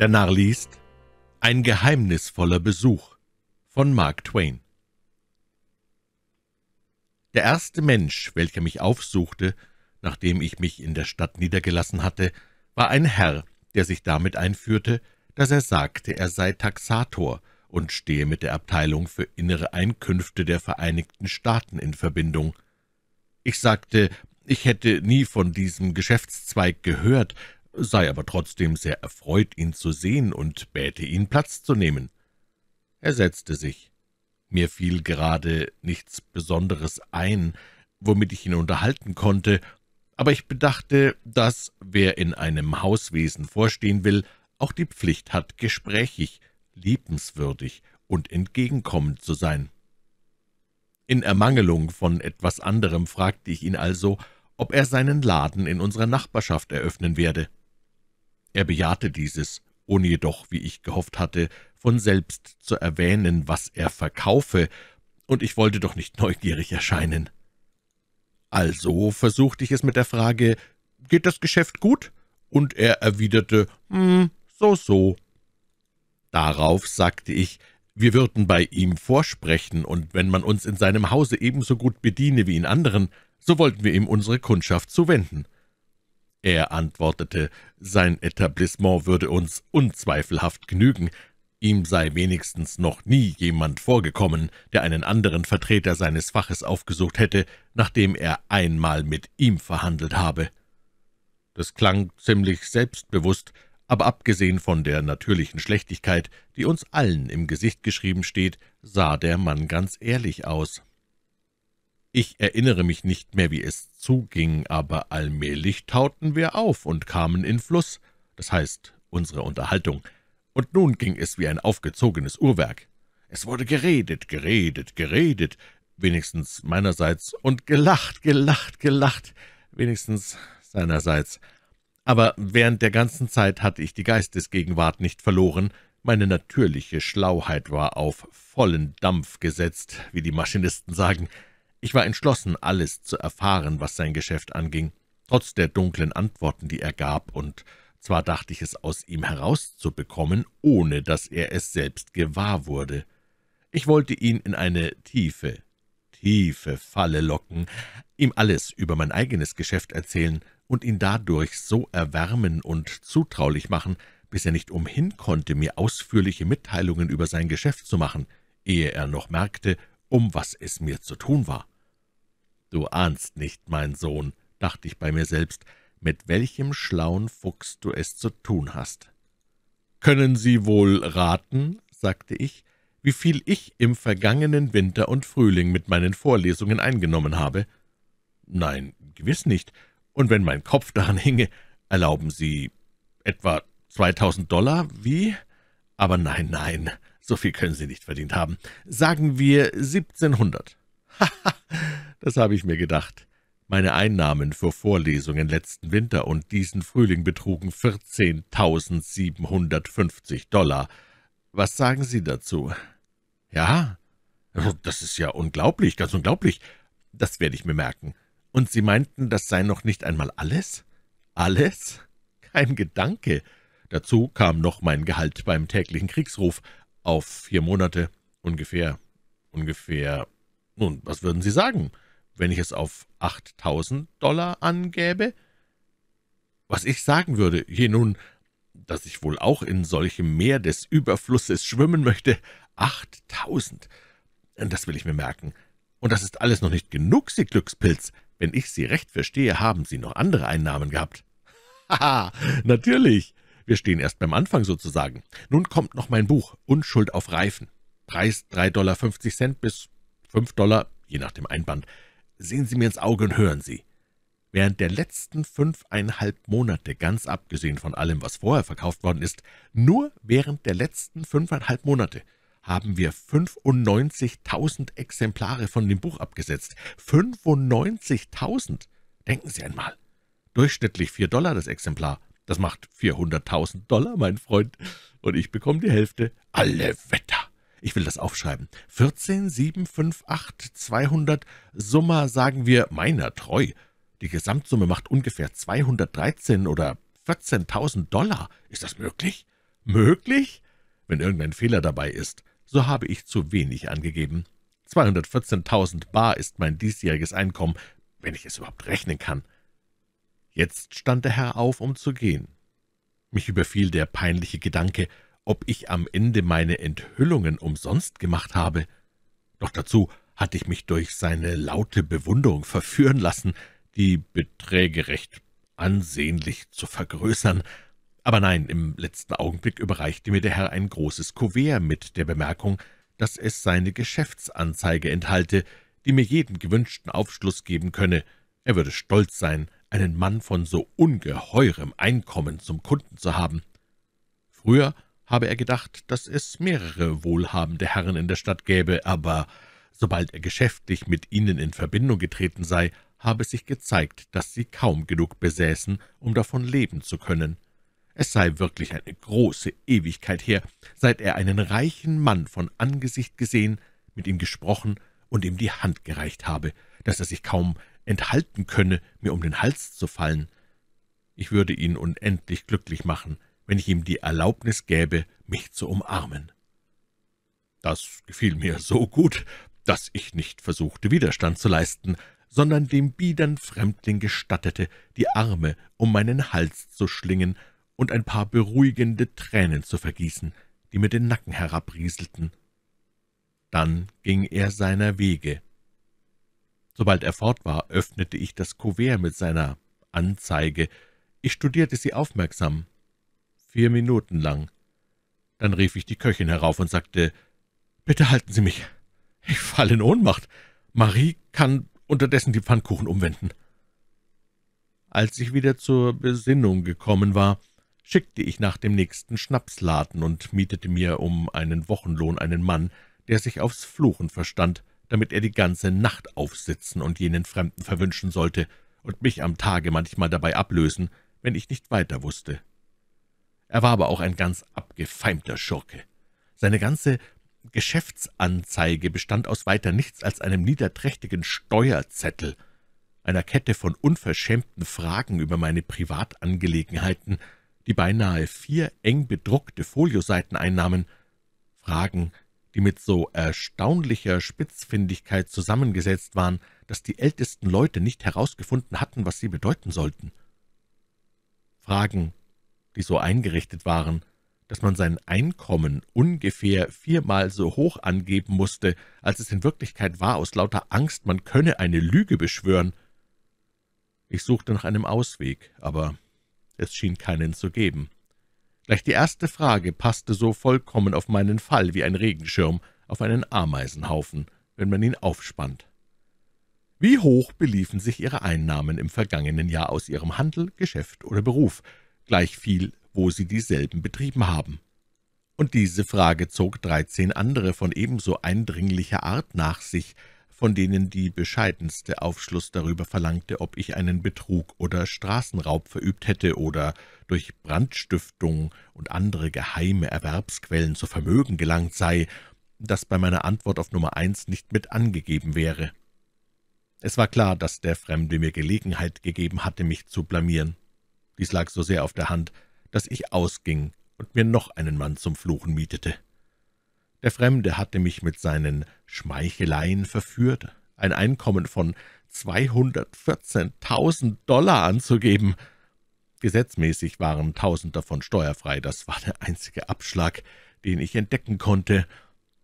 Der Narr liest Ein geheimnisvoller Besuch von Mark Twain Der erste Mensch, welcher mich aufsuchte, nachdem ich mich in der Stadt niedergelassen hatte, war ein Herr, der sich damit einführte, dass er sagte, er sei Taxator und stehe mit der Abteilung für innere Einkünfte der Vereinigten Staaten in Verbindung. Ich sagte, ich hätte nie von diesem Geschäftszweig gehört, sei aber trotzdem sehr erfreut, ihn zu sehen, und bäte ihn, Platz zu nehmen. Er setzte sich. Mir fiel gerade nichts Besonderes ein, womit ich ihn unterhalten konnte, aber ich bedachte, dass, wer in einem Hauswesen vorstehen will, auch die Pflicht hat, gesprächig, liebenswürdig und entgegenkommend zu sein. In Ermangelung von etwas anderem fragte ich ihn also, ob er seinen Laden in unserer Nachbarschaft eröffnen werde. Er bejahte dieses, ohne jedoch, wie ich gehofft hatte, von selbst zu erwähnen, was er verkaufe, und ich wollte doch nicht neugierig erscheinen. Also versuchte ich es mit der Frage, »Geht das Geschäft gut?« und er erwiderte, »Hm, so, so.« Darauf sagte ich, wir würden bei ihm vorsprechen, und wenn man uns in seinem Hause ebenso gut bediene wie in anderen, so wollten wir ihm unsere Kundschaft zuwenden. Er antwortete, sein Etablissement würde uns unzweifelhaft genügen, ihm sei wenigstens noch nie jemand vorgekommen, der einen anderen Vertreter seines Faches aufgesucht hätte, nachdem er einmal mit ihm verhandelt habe. Das klang ziemlich selbstbewusst, aber abgesehen von der natürlichen Schlechtigkeit, die uns allen im Gesicht geschrieben steht, sah der Mann ganz ehrlich aus. Ich erinnere mich nicht mehr, wie es zuging, aber allmählich tauten wir auf und kamen in Fluss, das heißt unsere Unterhaltung, und nun ging es wie ein aufgezogenes Uhrwerk. Es wurde geredet, geredet, geredet, wenigstens meinerseits, und gelacht, gelacht, gelacht, wenigstens seinerseits. Aber während der ganzen Zeit hatte ich die Geistesgegenwart nicht verloren, meine natürliche Schlauheit war auf vollen Dampf gesetzt, wie die Maschinisten sagen, ich war entschlossen, alles zu erfahren, was sein Geschäft anging, trotz der dunklen Antworten, die er gab, und zwar dachte ich es aus ihm herauszubekommen, ohne dass er es selbst gewahr wurde. Ich wollte ihn in eine tiefe, tiefe Falle locken, ihm alles über mein eigenes Geschäft erzählen und ihn dadurch so erwärmen und zutraulich machen, bis er nicht umhin konnte, mir ausführliche Mitteilungen über sein Geschäft zu machen, ehe er noch merkte, um was es mir zu tun war. »Du ahnst nicht, mein Sohn«, dachte ich bei mir selbst, »mit welchem schlauen Fuchs du es zu tun hast.« »Können Sie wohl raten«, sagte ich, »wie viel ich im vergangenen Winter und Frühling mit meinen Vorlesungen eingenommen habe?« »Nein, gewiss nicht. Und wenn mein Kopf daran hinge, erlauben Sie etwa 2000 Dollar, wie? Aber nein, nein, so viel können Sie nicht verdient haben. Sagen wir 1700. Haha, das habe ich mir gedacht. Meine Einnahmen für Vorlesungen letzten Winter und diesen Frühling betrugen 14.750 Dollar. Was sagen Sie dazu? Ja, also das ist ja unglaublich, ganz unglaublich. Das werde ich mir merken. Und Sie meinten, das sei noch nicht einmal alles? Alles? Kein Gedanke. Dazu kam noch mein Gehalt beim täglichen Kriegsruf, auf vier Monate ungefähr, ungefähr, nun, was würden Sie sagen, wenn ich es auf 8.000 Dollar angäbe? Was ich sagen würde, je nun, dass ich wohl auch in solchem Meer des Überflusses schwimmen möchte, 8.000, das will ich mir merken. Und das ist alles noch nicht genug, Sie Glückspilz. Wenn ich Sie recht verstehe, haben Sie noch andere Einnahmen gehabt. Haha, natürlich. Wir stehen erst beim Anfang sozusagen. Nun kommt noch mein Buch, Unschuld auf Reifen. Preis 3,50 Dollar bis 5 Dollar, je nach dem Einband. Sehen Sie mir ins Auge und hören Sie. Während der letzten fünfeinhalb Monate, ganz abgesehen von allem, was vorher verkauft worden ist, nur während der letzten fünfeinhalb Monate haben wir 95.000 Exemplare von dem Buch abgesetzt. 95.000! Denken Sie einmal. Durchschnittlich 4 Dollar das Exemplar. Das macht 400.000 Dollar, mein Freund, und ich bekomme die Hälfte. Alle Wetter! Ich will das aufschreiben. 14, 7, 5, 8, 200, Summa, sagen wir, meiner treu. Die Gesamtsumme macht ungefähr 213 oder 14.000 Dollar. Ist das möglich? Möglich? Wenn irgendein Fehler dabei ist, so habe ich zu wenig angegeben. 214.000 Bar ist mein diesjähriges Einkommen, wenn ich es überhaupt rechnen kann. Jetzt stand der Herr auf, um zu gehen. Mich überfiel der peinliche Gedanke, ob ich am Ende meine Enthüllungen umsonst gemacht habe. Doch dazu hatte ich mich durch seine laute Bewunderung verführen lassen, die Beträge recht ansehnlich zu vergrößern. Aber nein, im letzten Augenblick überreichte mir der Herr ein großes Kuvert mit der Bemerkung, dass es seine Geschäftsanzeige enthalte, die mir jeden gewünschten Aufschluss geben könne. Er würde stolz sein, einen Mann von so ungeheurem Einkommen zum Kunden zu haben. Früher habe er gedacht, dass es mehrere wohlhabende Herren in der Stadt gäbe, aber sobald er geschäftlich mit ihnen in Verbindung getreten sei, habe sich gezeigt, dass sie kaum genug besäßen, um davon leben zu können. Es sei wirklich eine große Ewigkeit her, seit er einen reichen Mann von Angesicht gesehen, mit ihm gesprochen und ihm die Hand gereicht habe, dass er sich kaum enthalten könne, mir um den Hals zu fallen. Ich würde ihn unendlich glücklich machen, wenn ich ihm die Erlaubnis gäbe, mich zu umarmen. Das gefiel mir so gut, dass ich nicht versuchte, Widerstand zu leisten, sondern dem biedern Fremdling gestattete, die Arme um meinen Hals zu schlingen und ein paar beruhigende Tränen zu vergießen, die mir den Nacken herabrieselten. Dann ging er seiner Wege, Sobald er fort war, öffnete ich das Kuvert mit seiner Anzeige. Ich studierte sie aufmerksam, vier Minuten lang. Dann rief ich die Köchin herauf und sagte, »Bitte halten Sie mich. Ich falle in Ohnmacht. Marie kann unterdessen die Pfannkuchen umwenden.« Als ich wieder zur Besinnung gekommen war, schickte ich nach dem nächsten Schnapsladen und mietete mir um einen Wochenlohn einen Mann, der sich aufs Fluchen verstand damit er die ganze Nacht aufsitzen und jenen Fremden verwünschen sollte und mich am Tage manchmal dabei ablösen, wenn ich nicht weiter wusste. Er war aber auch ein ganz abgefeimter Schurke. Seine ganze Geschäftsanzeige bestand aus weiter nichts als einem niederträchtigen Steuerzettel, einer Kette von unverschämten Fragen über meine Privatangelegenheiten, die beinahe vier eng bedruckte Folioseiten einnahmen, Fragen, die mit so erstaunlicher Spitzfindigkeit zusammengesetzt waren, dass die ältesten Leute nicht herausgefunden hatten, was sie bedeuten sollten. Fragen, die so eingerichtet waren, dass man sein Einkommen ungefähr viermal so hoch angeben musste, als es in Wirklichkeit war, aus lauter Angst, man könne eine Lüge beschwören. Ich suchte nach einem Ausweg, aber es schien keinen zu geben. Gleich die erste Frage passte so vollkommen auf meinen Fall wie ein Regenschirm auf einen Ameisenhaufen, wenn man ihn aufspannt. Wie hoch beliefen sich Ihre Einnahmen im vergangenen Jahr aus Ihrem Handel, Geschäft oder Beruf, gleich viel, wo Sie dieselben betrieben haben? Und diese Frage zog dreizehn andere von ebenso eindringlicher Art nach sich, von denen die bescheidenste Aufschluss darüber verlangte, ob ich einen Betrug oder Straßenraub verübt hätte oder durch Brandstiftung und andere geheime Erwerbsquellen zu Vermögen gelangt sei, das bei meiner Antwort auf Nummer eins nicht mit angegeben wäre. Es war klar, dass der Fremde mir Gelegenheit gegeben hatte, mich zu blamieren. Dies lag so sehr auf der Hand, dass ich ausging und mir noch einen Mann zum Fluchen mietete. Der Fremde hatte mich mit seinen Schmeicheleien verführt, ein Einkommen von 214.000 Dollar anzugeben. Gesetzmäßig waren tausend davon steuerfrei, das war der einzige Abschlag, den ich entdecken konnte.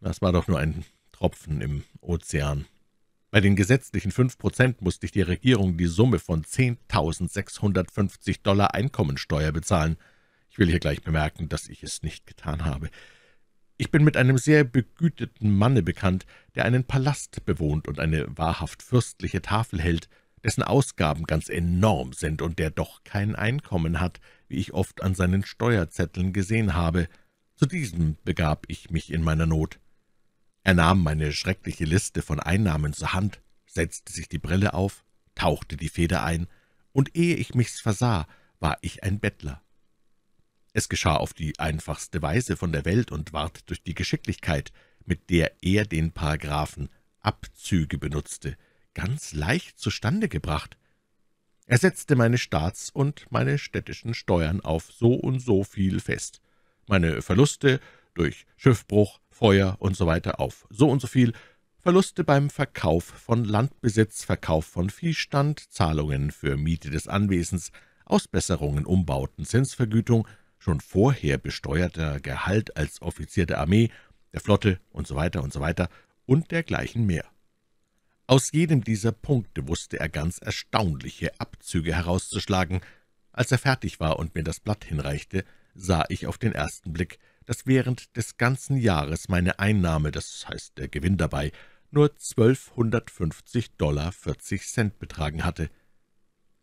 Das war doch nur ein Tropfen im Ozean. Bei den gesetzlichen fünf Prozent musste ich die Regierung die Summe von 10.650 Dollar Einkommensteuer bezahlen. Ich will hier gleich bemerken, dass ich es nicht getan habe. Ich bin mit einem sehr begüteten Manne bekannt, der einen Palast bewohnt und eine wahrhaft fürstliche Tafel hält, dessen Ausgaben ganz enorm sind und der doch kein Einkommen hat, wie ich oft an seinen Steuerzetteln gesehen habe. Zu diesem begab ich mich in meiner Not. Er nahm meine schreckliche Liste von Einnahmen zur Hand, setzte sich die Brille auf, tauchte die Feder ein, und ehe ich mich's versah, war ich ein Bettler. Es geschah auf die einfachste Weise von der Welt und ward durch die Geschicklichkeit, mit der er den Paragraphen Abzüge benutzte, ganz leicht zustande gebracht. Er setzte meine Staats- und meine städtischen Steuern auf so und so viel fest, meine Verluste durch Schiffbruch, Feuer und So weiter auf so und so viel, Verluste beim Verkauf von Landbesitz, Verkauf von Viehstand, Zahlungen für Miete des Anwesens, Ausbesserungen, Umbauten, Zinsvergütung, schon vorher besteuerter Gehalt als Offizier der Armee, der Flotte und So weiter und So weiter und dergleichen mehr. Aus jedem dieser Punkte wusste er ganz erstaunliche Abzüge herauszuschlagen. Als er fertig war und mir das Blatt hinreichte, sah ich auf den ersten Blick, dass während des ganzen Jahres meine Einnahme, das heißt der Gewinn dabei, nur 1250 Dollar 40 Cent betragen hatte.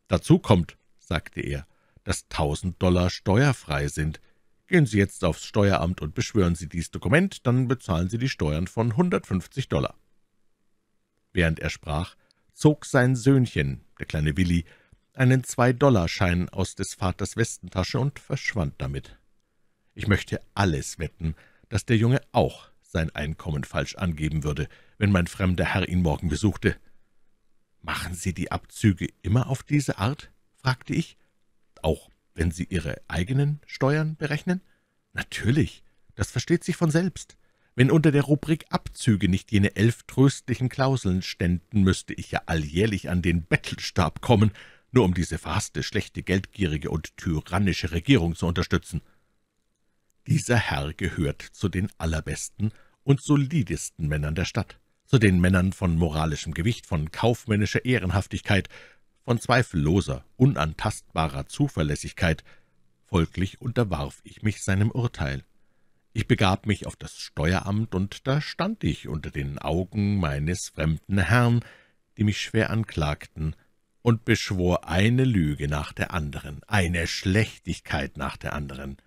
»Dazu kommt«, sagte er, dass 1.000 Dollar steuerfrei sind. Gehen Sie jetzt aufs Steueramt und beschwören Sie dieses Dokument, dann bezahlen Sie die Steuern von 150 Dollar.« Während er sprach, zog sein Söhnchen, der kleine Willi, einen Zwei-Dollar-Schein aus des Vaters Westentasche und verschwand damit. Ich möchte alles wetten, dass der Junge auch sein Einkommen falsch angeben würde, wenn mein fremder Herr ihn morgen besuchte. »Machen Sie die Abzüge immer auf diese Art?« fragte ich auch wenn Sie Ihre eigenen Steuern berechnen? Natürlich, das versteht sich von selbst. Wenn unter der Rubrik Abzüge nicht jene elf tröstlichen Klauseln ständen, müsste ich ja alljährlich an den Bettelstab kommen, nur um diese verhasste, schlechte, geldgierige und tyrannische Regierung zu unterstützen. Dieser Herr gehört zu den allerbesten und solidesten Männern der Stadt, zu den Männern von moralischem Gewicht, von kaufmännischer Ehrenhaftigkeit, von zweifelloser, unantastbarer Zuverlässigkeit. Folglich unterwarf ich mich seinem Urteil. Ich begab mich auf das Steueramt, und da stand ich unter den Augen meines fremden Herrn, die mich schwer anklagten, und beschwor eine Lüge nach der anderen, eine Schlechtigkeit nach der anderen,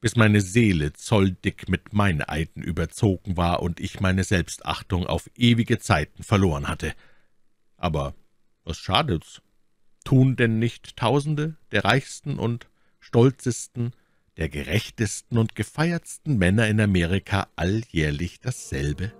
bis meine Seele zolldick mit Meineiden überzogen war und ich meine Selbstachtung auf ewige Zeiten verloren hatte. Aber was schadet's? Tun denn nicht Tausende der reichsten und stolzesten, der gerechtesten und gefeiertsten Männer in Amerika alljährlich dasselbe?«